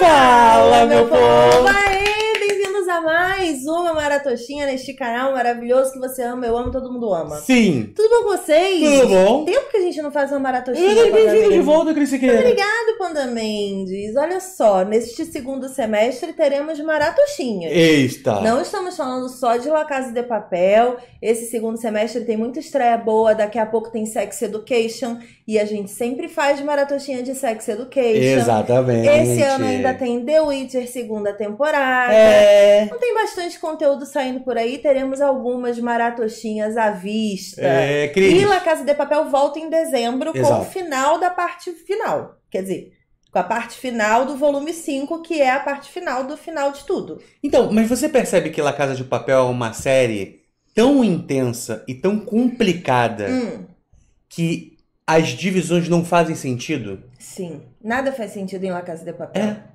Fala, meu povo! mais uma maratoxinha neste canal maravilhoso que você ama, eu amo, todo mundo ama. Sim. Tudo bom com vocês? Tudo bom. Tempo que a gente não faz uma maratoxinha. É bem-vindo de volta, Cris Obrigado, Panda Mendes. Olha só, neste segundo semestre teremos maratoxinhas. Eita. Não estamos falando só de La Casa de Papel. Esse segundo semestre tem muita estreia boa, daqui a pouco tem Sex Education e a gente sempre faz maratoxinha de Sex Education. Exatamente. Esse ano ainda tem The Witcher segunda temporada. É. Não tem bastante bastante conteúdo saindo por aí, teremos algumas maratoxinhas à vista. É, Cris. E La Casa de Papel volta em dezembro Exato. com o final da parte final. Quer dizer, com a parte final do volume 5, que é a parte final do final de tudo. Então, mas você percebe que La Casa de Papel é uma série tão intensa e tão complicada hum. que as divisões não fazem sentido? Sim. Nada faz sentido em La Casa de Papel. É.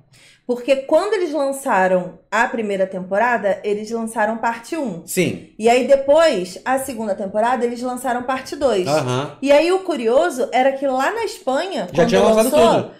Porque quando eles lançaram a primeira temporada, eles lançaram parte 1. Sim. E aí depois, a segunda temporada, eles lançaram parte 2. Uhum. E aí o curioso era que lá na Espanha, Já quando lançou, tudo.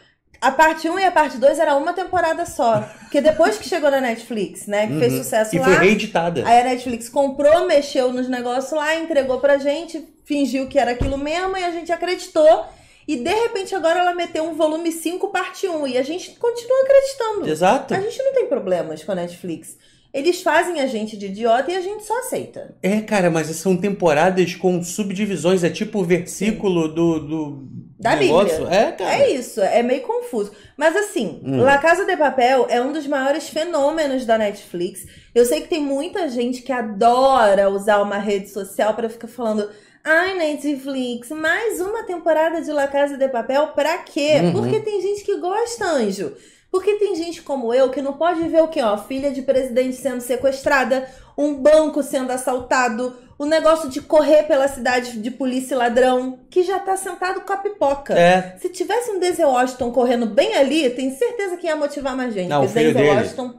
a parte 1 e a parte 2 era uma temporada só. Porque depois que chegou na Netflix, né, que uhum. fez sucesso e lá. E foi reeditada. Aí a Netflix comprou, mexeu nos negócios lá, entregou pra gente, fingiu que era aquilo mesmo e a gente acreditou e de repente agora ela meteu um volume 5, parte 1. E a gente continua acreditando. Exato. A gente não tem problemas com a Netflix. Eles fazem a gente de idiota e a gente só aceita. É, cara, mas são temporadas com subdivisões. É tipo o versículo Sim. do, do da negócio. Bíblia. É, cara. É isso, é meio confuso. Mas assim, hum. La Casa de Papel é um dos maiores fenômenos da Netflix. Eu sei que tem muita gente que adora usar uma rede social para ficar falando Ai, Netflix, mais uma temporada de La Casa de Papel pra quê? Uhum. Porque tem gente que gosta, anjo. Porque tem gente como eu que não pode ver o quê? ó, filha de presidente sendo sequestrada, um banco sendo assaltado, o negócio de correr pela cidade de polícia e ladrão, que já tá sentado com a pipoca. É. Se tivesse um Denzel Washington correndo bem ali, tem certeza que ia motivar mais gente. Não, o filho Denzel dele. Washington.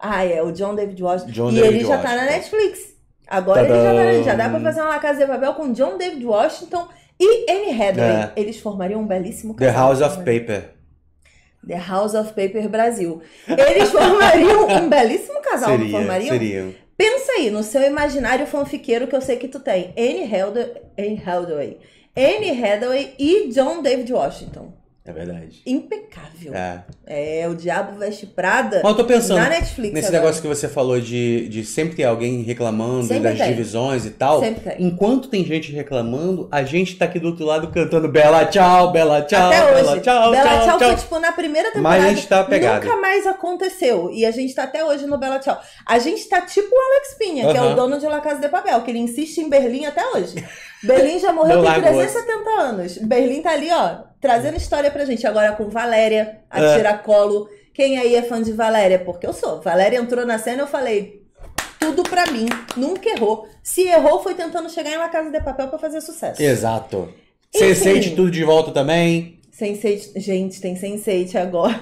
Ah, é, o John David Washington. John e David ele já Washington. tá na Netflix. Agora ele já, dá, tá- já dá pra fazer uma Casa de Babel com John David Washington e Anne Hathaway. É. Eles formariam um belíssimo casal. The House of né? Paper. The House of Paper Brasil. Eles formariam um belíssimo casal, seria, não formariam? Seriam. Pensa aí no seu imaginário fanfiqueiro que eu sei que tu tem. Anne Anne Hathaway, Anne Hathaway e John David Washington. É verdade. Impecável. É. É, o Diabo Veste Prada. Mas eu tô pensando. Na Netflix. Nesse agora. negócio que você falou de, de sempre ter alguém reclamando sempre das tem. divisões e tal. Sempre tem. Enquanto tem gente reclamando, a gente tá aqui do outro lado cantando Bela Tchau, Bela Tchau. Até hoje. Bela Tchau, Bela Tchau, tchau, tchau. foi tipo na primeira temporada. Mas a gente tá pegado. Nunca mais aconteceu. E a gente tá até hoje no Bela Tchau. A gente tá tipo o Alex Pinha, uh -huh. que é o dono de La Casa de Papel, que ele insiste em Berlim até hoje. Berlim já morreu tem 370 anos. Berlim tá ali, ó, trazendo história pra gente. Agora com Valéria, a é. Tiracolo. Quem aí é fã de Valéria? Porque eu sou. Valéria entrou na cena e eu falei, tudo pra mim. Nunca errou. Se errou, foi tentando chegar em La Casa de Papel pra fazer sucesso. Exato. Você sente tudo de volta também. Sense8, gente, tem Sense8 agora.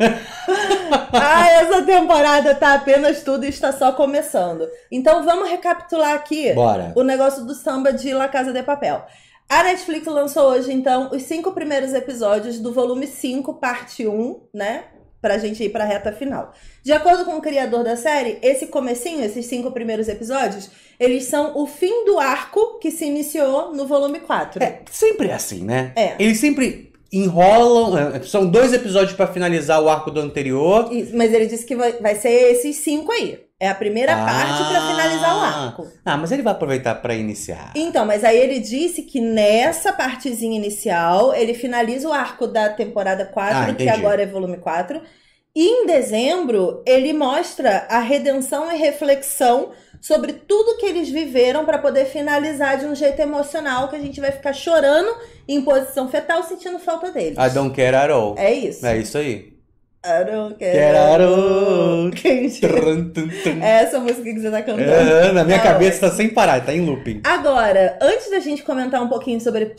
ah, essa temporada tá apenas tudo e está só começando. Então vamos recapitular aqui Bora. o negócio do samba de La Casa de Papel. A Netflix lançou hoje, então, os cinco primeiros episódios do volume 5, parte 1, né? Pra gente ir pra reta final. De acordo com o criador da série, esse comecinho, esses cinco primeiros episódios, eles são o fim do arco que se iniciou no volume 4. É, sempre é assim, né? É. Eles sempre enrolam. É, é, são dois episódios para finalizar o arco do anterior. mas ele disse que vai, vai ser esses cinco aí. É a primeira ah, parte para finalizar o arco. Ah, mas ele vai aproveitar para iniciar. Então, mas aí ele disse que nessa partezinha inicial, ele finaliza o arco da temporada 4, ah, que agora é volume 4. E em dezembro, ele mostra a redenção e reflexão sobre tudo que eles viveram para poder finalizar de um jeito emocional que a gente vai ficar chorando em posição fetal sentindo falta deles. I don't care at all. É isso. É isso aí. I don't care. at all. Trum, É essa música que você tá cantando. É, na minha cabeça tá sem parar, tá em looping. Agora, antes da gente comentar um pouquinho sobre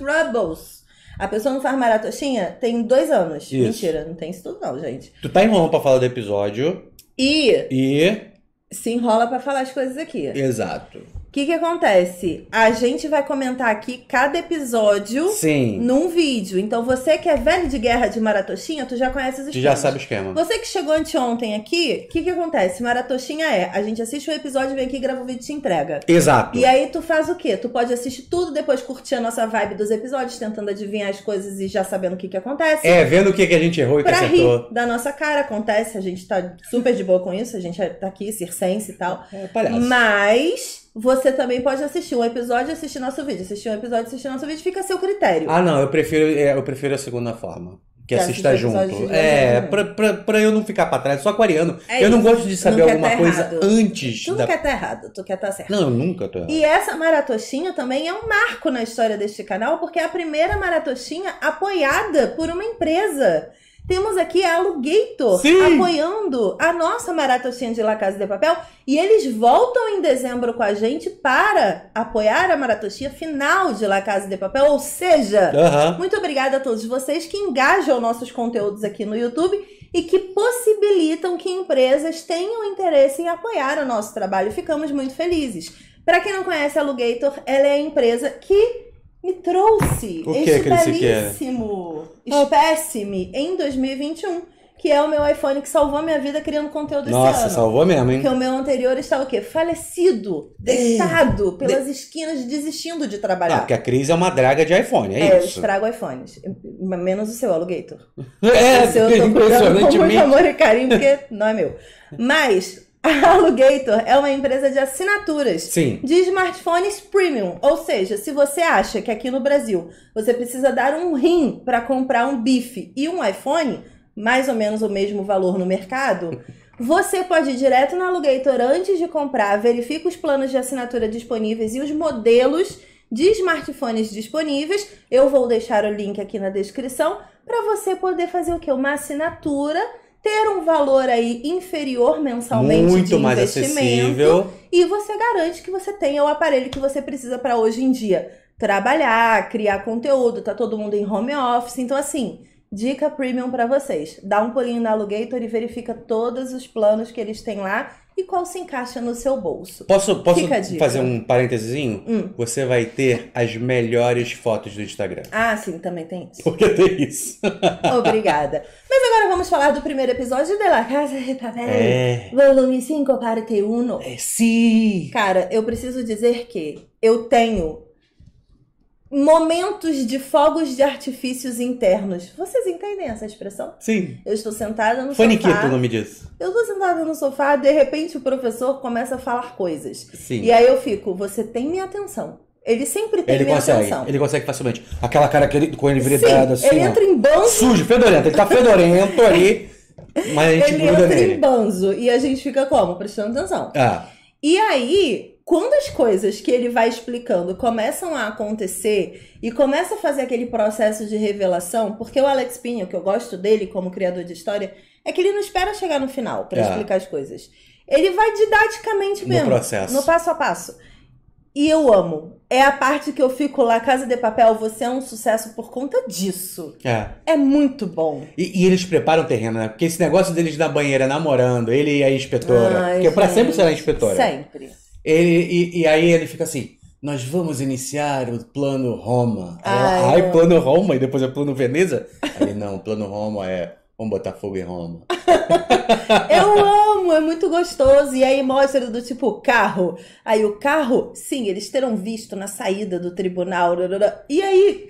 Rebels. A pessoa não faz maratoxinha tem dois anos. Isso. Mentira, não tem isso tudo não, gente. Tu tá enrolando pra falar do episódio. E... E se enrola para falar as coisas aqui. Exato. O que, que acontece? A gente vai comentar aqui cada episódio Sim. num vídeo. Então, você que é velho de guerra de maratoxinha, tu já conhece os esquemas. Tu já sabe o esquema. Você que chegou anteontem aqui, o que, que acontece? Maratoxinha é, a gente assiste um episódio, vem aqui, grava um vídeo e te entrega. Exato. E aí, tu faz o quê? Tu pode assistir tudo, depois curtir a nossa vibe dos episódios, tentando adivinhar as coisas e já sabendo o que, que acontece. É, vendo o que, que a gente errou e pra que acertou. rir da nossa cara, acontece. A gente tá super de boa com isso, a gente tá é aqui, circense e tal. É, palhaço. Mas... Você também pode assistir um episódio e assistir nosso vídeo. Assistir um episódio e assistir nosso vídeo fica a seu critério. Ah, não, eu prefiro, é, eu prefiro a segunda forma. Que, assista junto. É, né? pra, pra, pra, eu não ficar pra trás. Só aquariano. É eu isso. não gosto de saber alguma tá coisa errado. antes. Tu da... estar tá errado, tu quer tá certo. Não, eu nunca tô errado. E essa maratoxinha também é um marco na história deste canal, porque é a primeira maratoxinha apoiada por uma empresa. Temos aqui a Alugator Sim. apoiando a nossa maratona de La Casa de Papel. E eles voltam em dezembro com a gente para apoiar a maratona final de La Casa de Papel. Ou seja, uh -huh. muito obrigada a todos vocês que engajam nossos conteúdos aqui no YouTube e que possibilitam que empresas tenham interesse em apoiar o nosso trabalho. Ficamos muito felizes. Para quem não conhece a Alugator, ela é a empresa que me trouxe o que este é que belíssimo espécime em 2021, que é o meu iPhone que salvou a minha vida criando conteúdo Nossa, esse ano. salvou mesmo, hein? Porque o meu anterior estava o quê? Falecido, deitado pelas de... esquinas, desistindo de trabalhar. Ah, porque a crise é uma draga de iPhone, é, é isso. É, eu estrago iPhones. Menos o seu, Alugator. É, o seu eu tô com muito amor e carinho, porque não é meu. Mas a Alugator é uma empresa de assinaturas Sim. de smartphones premium. Ou seja, se você acha que aqui no Brasil você precisa dar um rim para comprar um bife e um iPhone, mais ou menos o mesmo valor no mercado, você pode ir direto na Alugator antes de comprar, verifica os planos de assinatura disponíveis e os modelos de smartphones disponíveis. Eu vou deixar o link aqui na descrição para você poder fazer o que? Uma assinatura ter um valor aí inferior mensalmente Muito de mais acessível. e você garante que você tenha o aparelho que você precisa para hoje em dia trabalhar, criar conteúdo, tá todo mundo em home office, então assim, dica premium para vocês. Dá um pulinho na Alugator e verifica todos os planos que eles têm lá e qual se encaixa no seu bolso. Posso, posso fazer um parênteses? Hum. Você vai ter as melhores fotos do Instagram. Ah, sim, também tem isso. Porque tem isso. Obrigada. Mas agora vamos falar do primeiro episódio de La Casa de Papel. É. Volume 5, parte 1. É, sim! Cara, eu preciso dizer que eu tenho momentos de fogos de artifícios internos. Vocês entendem essa expressão? Sim. Eu estou sentada no Faniquito, sofá. Faniquito, o nome disso. Eu estou sentada no sofá, de repente o professor começa a falar coisas. Sim. E aí eu fico, você tem minha atenção. Ele sempre tem ele consegue, atenção. Ele consegue facilmente. Aquela cara que ele, com ele viridado assim. Ele ó, entra em banzo. Sujo, fedorento. Ele tá fedorento ali. Mas a gente ele entra nele. em banzo. E a gente fica como? Prestando atenção. Ah. E aí, quando as coisas que ele vai explicando começam a acontecer e começa a fazer aquele processo de revelação, porque o Alex Pinho, que eu gosto dele como criador de história, é que ele não espera chegar no final para é. explicar as coisas. Ele vai didaticamente mesmo. No processo. No passo a passo. E eu amo é a parte que eu fico lá, Casa de Papel, você é um sucesso por conta disso. É. É muito bom. E, e eles preparam o terreno, né? Porque esse negócio deles na banheira namorando, ele e a inspetora. Ai, porque pra sempre será a inspetora. Sempre. Ele, e, e, aí ele fica assim. Nós vamos iniciar o plano Roma. Ai, ela, Ai plano Roma e depois é plano Veneza? Aí não, plano Roma é Vamos Botafogo e Roma. eu amo, é muito gostoso. E aí mostra do tipo carro. Aí o carro, sim, eles terão visto na saída do tribunal. E aí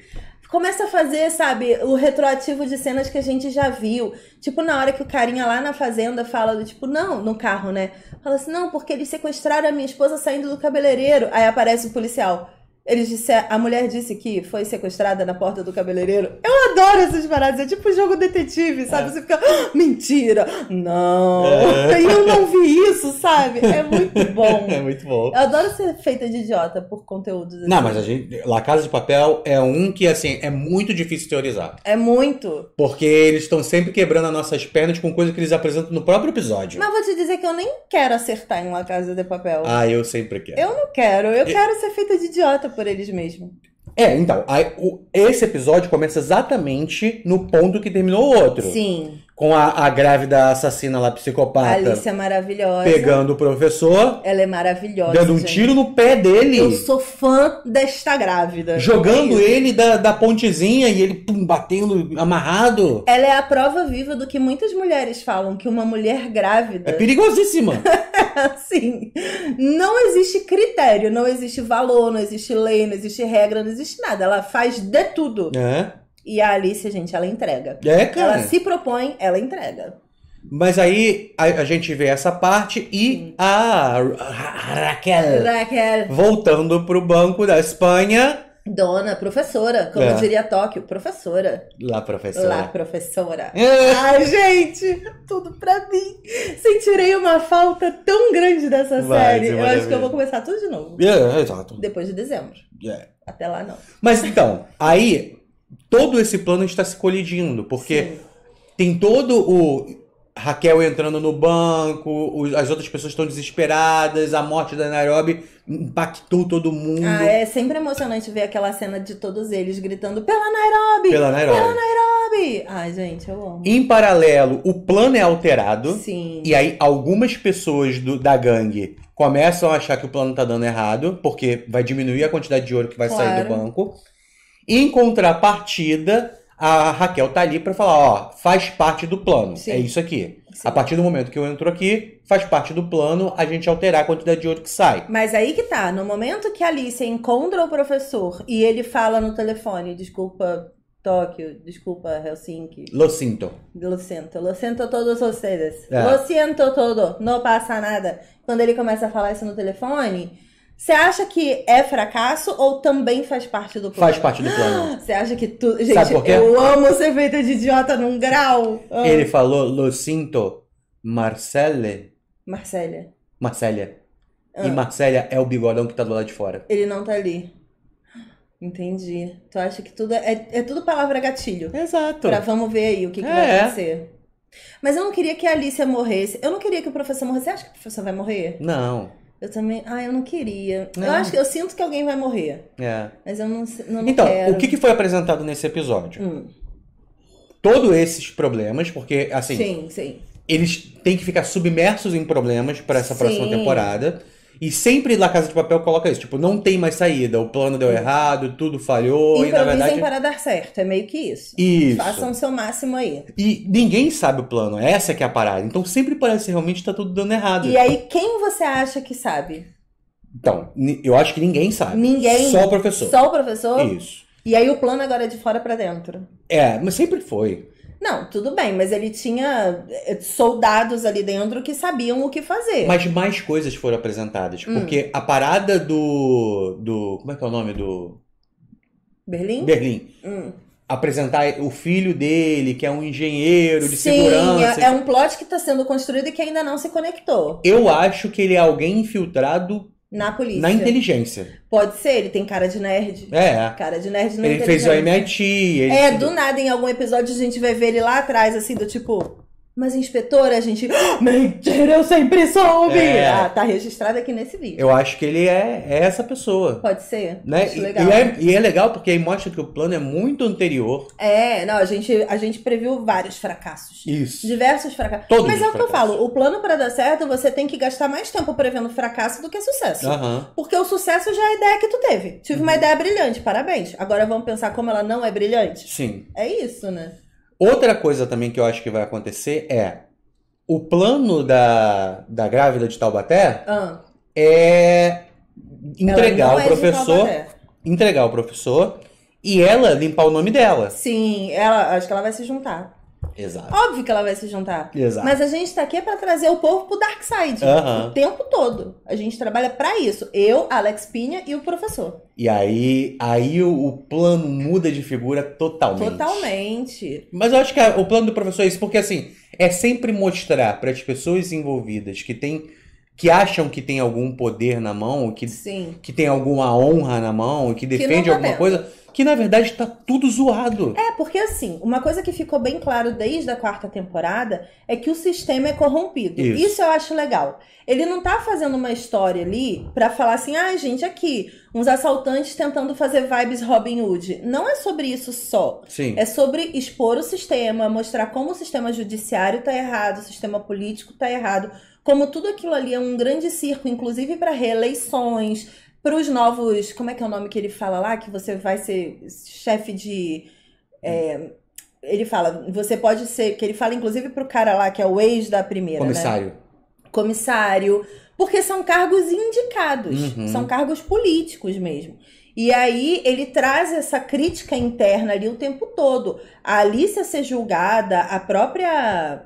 começa a fazer, sabe, o retroativo de cenas que a gente já viu. Tipo, na hora que o carinha lá na fazenda fala do tipo, não, no carro, né? Fala assim, não, porque eles sequestraram a minha esposa saindo do cabeleireiro. Aí aparece o policial. Eles disse a mulher disse que foi sequestrada na porta do cabeleireiro. Eu adoro essas paradas. É tipo jogo detetive, sabe? É. Você fica, ah, mentira, não. É. Eu não vi isso, sabe? É muito bom. É muito bom. Eu adoro ser feita de idiota por conteúdos assim. Não, mas a gente. La Casa de Papel é um que, assim, é muito difícil teorizar. É muito. Porque eles estão sempre quebrando as nossas pernas com coisa que eles apresentam no próprio episódio. Mas vou te dizer que eu nem quero acertar em La Casa de Papel. Ah, eu sempre quero. Eu não quero. Eu, eu... quero ser feita de idiota por eles mesmos. É, então, aí, o, esse episódio começa exatamente no ponto que terminou o outro. Sim com a, a, grávida assassina lá, psicopata. Alice é maravilhosa. Pegando o professor. Ela é maravilhosa. Dando um gente. tiro no pé dele. Eu sou fã desta grávida. Jogando é ele da, da pontezinha e ele pum, batendo, amarrado. Ela é a prova viva do que muitas mulheres falam, que uma mulher grávida. É perigosíssima. Sim. Não existe critério, não existe valor, não existe lei, não existe regra, não existe nada. Ela faz de tudo. É e a Alice, gente, ela entrega. É, cara. Ela se propõe, ela entrega. Mas aí a, a gente vê essa parte e a, Raquel, Raquel voltando pro banco da Espanha. Dona, professora, como é. diria Tóquio, professora. Lá, professora. Lá, professora. É. Ai, gente, tudo pra mim. Sentirei uma falta tão grande dessa Vai, série. Eu acho que eu vou começar tudo de novo. É, exato. Depois de dezembro. É. Até lá, não. Mas então, aí todo esse plano está se colidindo, porque Sim. tem todo o Raquel entrando no banco, as outras pessoas estão desesperadas, a morte da Nairobi impactou todo mundo. Ah, é sempre emocionante ver aquela cena de todos eles gritando pela Nairobi! Pela Nairobi! Pela Nairobi! Ai, gente, eu amo. Em paralelo, o plano é alterado. Sim. E aí algumas pessoas do, da gangue começam a achar que o plano tá dando errado, porque vai diminuir a quantidade de ouro que vai claro. sair do banco. Em contrapartida, a Raquel tá ali para falar, ó, faz parte do plano. Sim. É isso aqui. Sim. A partir do momento que eu entro aqui, faz parte do plano a gente alterar a quantidade de ouro que sai. Mas aí que tá, no momento que a Alice encontra o professor e ele fala no telefone, desculpa Tóquio, desculpa Helsinki. Lo sinto. Lo sinto, lo sinto todos vocês. É. Lo sinto todo, não passa nada. Quando ele começa a falar isso no telefone, você acha que é fracasso ou também faz parte do plano? Faz parte do plano. Você acha que tudo. Gente, Sabe por quê? eu amo ser feita de idiota num grau. Ah. Ele falou Lucinto Marcelle. Marcelle, Marcelle Ah. E Marcelle é o bigodão que tá do lado de fora. Ele não tá ali. Entendi. Tu acha que tudo é, é, é tudo palavra gatilho. Exato. Pra vamos ver aí o que, que é. vai acontecer. Mas eu não queria que a Alicia morresse. Eu não queria que o professor morresse. Você acha que o professor vai morrer? Não. Eu também. Ah, eu não queria. Não. Eu é. acho que eu sinto que alguém vai morrer. É. Mas eu não, não, não então, quero. o que, que foi apresentado nesse episódio? Hum. Todos esses problemas, porque assim. Sim, sim. Eles têm que ficar submersos em problemas para essa sim. próxima temporada. E sempre na Casa de Papel coloca isso, tipo, não tem mais saída, o plano deu uhum. errado, tudo falhou. E, e na verdade para dar certo, é meio que isso. Isso. Façam o seu máximo aí. E ninguém sabe o plano, essa que é a parada. Então sempre parece que realmente tá tudo dando errado. E aí quem você acha que sabe? Então, eu acho que ninguém sabe. Ninguém. Só o professor. Só o professor? Isso. E aí o plano agora é de fora para dentro. É, mas sempre foi. Não, tudo bem, mas ele tinha eh, soldados ali dentro que sabiam o que fazer. Mas mais coisas foram apresentadas. Hum. Porque a parada do. do. Como é que é o nome do. Berlim? Berlim. Hum apresentar o filho dele, que é um engenheiro de Sim, segurança. É, é um plot que está sendo construído e que ainda não se conectou. Eu acho que ele é alguém infiltrado na polícia. Na inteligência. Pode ser, ele tem cara de nerd. É. Cara de nerd não Ele fez o MIT. Ele... É, do nada, em algum episódio a gente vai ver ele lá atrás, assim, do tipo. Mas, inspetora, a gente. Ah, mentira, eu sempre soube! É. Ah, tá registrado aqui nesse vídeo. Eu acho que ele é, é essa pessoa. Pode ser. Né? Acho e, legal. E é, e é, legal porque aí mostra que o plano é muito anterior. É, não, a gente, a gente previu vários fracassos. Isso. Diversos fracassos. Todos Mas é o que eu falo: o plano para dar certo, você tem que gastar mais tempo prevendo fracasso do que sucesso. Uhum. Porque o sucesso já é a ideia que tu teve. Tive uhum. uma ideia brilhante, parabéns. Agora vamos pensar como ela não é brilhante? Sim. É isso, né? Outra coisa também que eu acho que vai acontecer é o plano da, da grávida de Taubaté ah. é entregar o é professor, entregar o professor e ela limpar o nome dela. Sim, ela acho que ela vai se juntar. Exato. Óbvio que ela vai se juntar. Exato. Mas a gente tá aqui para trazer o povo pro Dark Side. O tempo todo. A gente trabalha para isso. Eu, Alex Pinha e o professor. E aí, aí o, o, plano muda de figura totalmente. Totalmente. Mas eu acho que a, o plano do professor é isso, porque assim, é sempre mostrar para as pessoas envolvidas que tem que acham que tem algum poder na mão, que, Sim. que tem alguma honra na mão, que defende que alguma tá coisa que na verdade tá tudo zoado. É, porque assim, uma coisa que ficou bem claro desde a quarta temporada é que o sistema é corrompido. Isso, Isso eu acho legal. Ele não tá fazendo uma história ali para falar assim, ah, gente, aqui, uns assaltantes tentando fazer vibes Robin Hood. Não é sobre isso só. Sim. É sobre expor o sistema, mostrar como o sistema judiciário tá errado, o sistema político tá errado, como tudo aquilo ali é um grande circo, inclusive para reeleições, para os novos. Como é que é o nome que ele fala lá? Que você vai ser chefe de. É, ele fala, você pode ser. Que ele fala, inclusive, para o cara lá, que é o ex da primeira. Né? Comissário. Né? Comissário. Porque são cargos indicados, uhum. são cargos políticos mesmo. E aí ele traz essa crítica interna ali o tempo todo. A Alícia ser julgada, a própria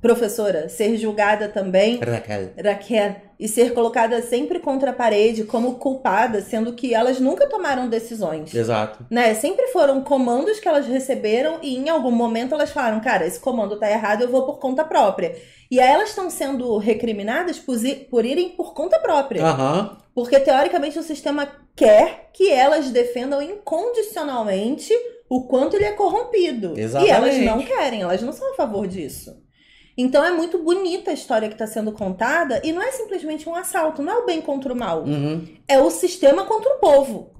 professora ser julgada também. Raquel. Raquel e ser colocadas sempre contra a parede como culpadas, sendo que elas nunca tomaram decisões. Exato. Né? Sempre foram comandos que elas receberam e em algum momento elas falaram, cara, esse comando tá errado, eu vou por conta própria. E aí elas estão sendo recriminadas por, por irem por conta própria. Uhum. Porque teoricamente o sistema quer que elas defendam incondicionalmente o quanto ele é corrompido. Exatamente. E elas não querem, elas não são a favor disso. Então é muito bonita a história que está sendo contada e não é simplesmente um assalto, não é o bem contra o mal. Uhum. É o sistema contra o povo.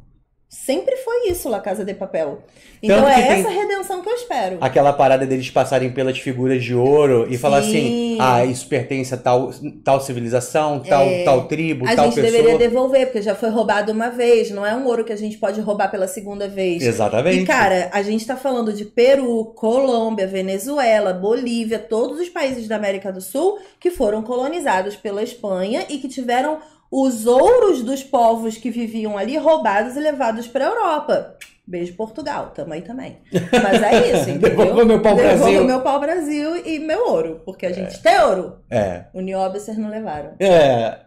Sempre foi isso La Casa de Papel. Então Tanto é essa redenção que eu espero. Aquela parada deles passarem pelas figuras de ouro e Sim. falar assim: ah, isso pertence a tal, tal civilização, tal, é. tal tribo, a tal pessoa. A gente deveria devolver, porque já foi roubado uma vez, não é um ouro que a gente pode roubar pela segunda vez. Exatamente. E cara, a gente tá falando de Peru, Colômbia, Venezuela, Bolívia, todos os países da América do Sul que foram colonizados pela Espanha e que tiveram os ouros dos povos que viviam ali roubados e levados para a Europa. Beijo Portugal, também também. Mas é isso, entendeu? Devolva meu pau Brasil. meu pau Brasil e meu ouro, porque a é. gente é. tem ouro. É. O nióbio vocês não levaram. É.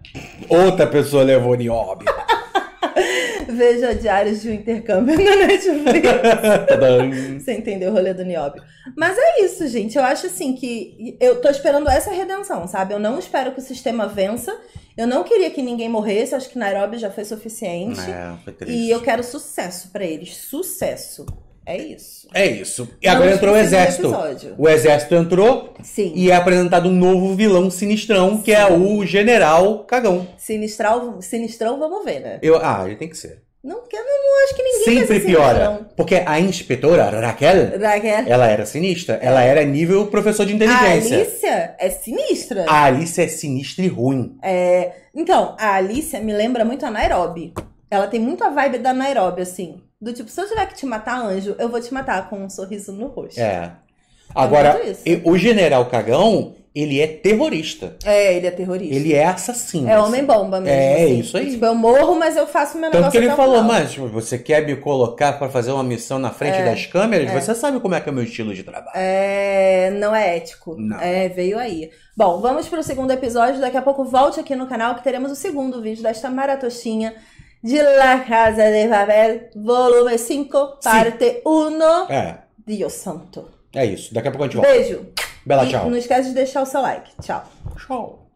Outra pessoa levou o nióbio. Veja Diários de um Intercâmbio na Netflix. Você entendeu o rolê do Nióbio. Mas é isso, gente. Eu acho assim que eu tô esperando essa redenção, sabe? Eu não espero que o sistema vença. Eu não queria que ninguém morresse. Acho que Nairobi já foi suficiente. É, foi E eu quero sucesso para eles. Sucesso. É isso. É isso. E agora entrou o exército. O exército entrou. Sim. E é apresentado um novo vilão sinistrão, que é Sim. é o General Cagão. Sinistral, sinistrão, vamos ver, né? Eu, ah, ele tem que ser. Não, porque eu não acho que ninguém Sempre piora. Sinistrão. Porque a inspetora, Raquel, Raquel, ela era sinistra. Ela era nível professor de inteligência. A Alicia é sinistra. A Alicia é sinistra e ruim. É. Então, a Alicia me lembra muito a Nairobi. Ela tem muito a vibe da Nairobi, assim. Do tipo, se eu tiver que te matar, anjo, eu vou te matar com um sorriso no rosto. É. Agora, o general cagão, ele é terrorista. É, ele é terrorista. Ele é assassino. É homem-bomba assim. mesmo. É, assim. isso aí. Tipo, eu morro, mas eu faço o meu Tanto negócio. Tanto que ele falou, final. mas você quer me colocar para fazer uma missão na frente é, das câmeras? É. Você sabe como é que é o meu estilo de trabalho. É, não é ético. Não. É, veio aí. Bom, vamos pro segundo episódio. Daqui a pouco volte aqui no canal que teremos o segundo vídeo desta maratoxinha de La Casa de Papel, volume 5, parte 1. É. Deus santo. É isso. Daqui a pouco a gente volta. Beijo. Bela, e tchau. Não esquece de deixar o seu like. Tchau. Tchau.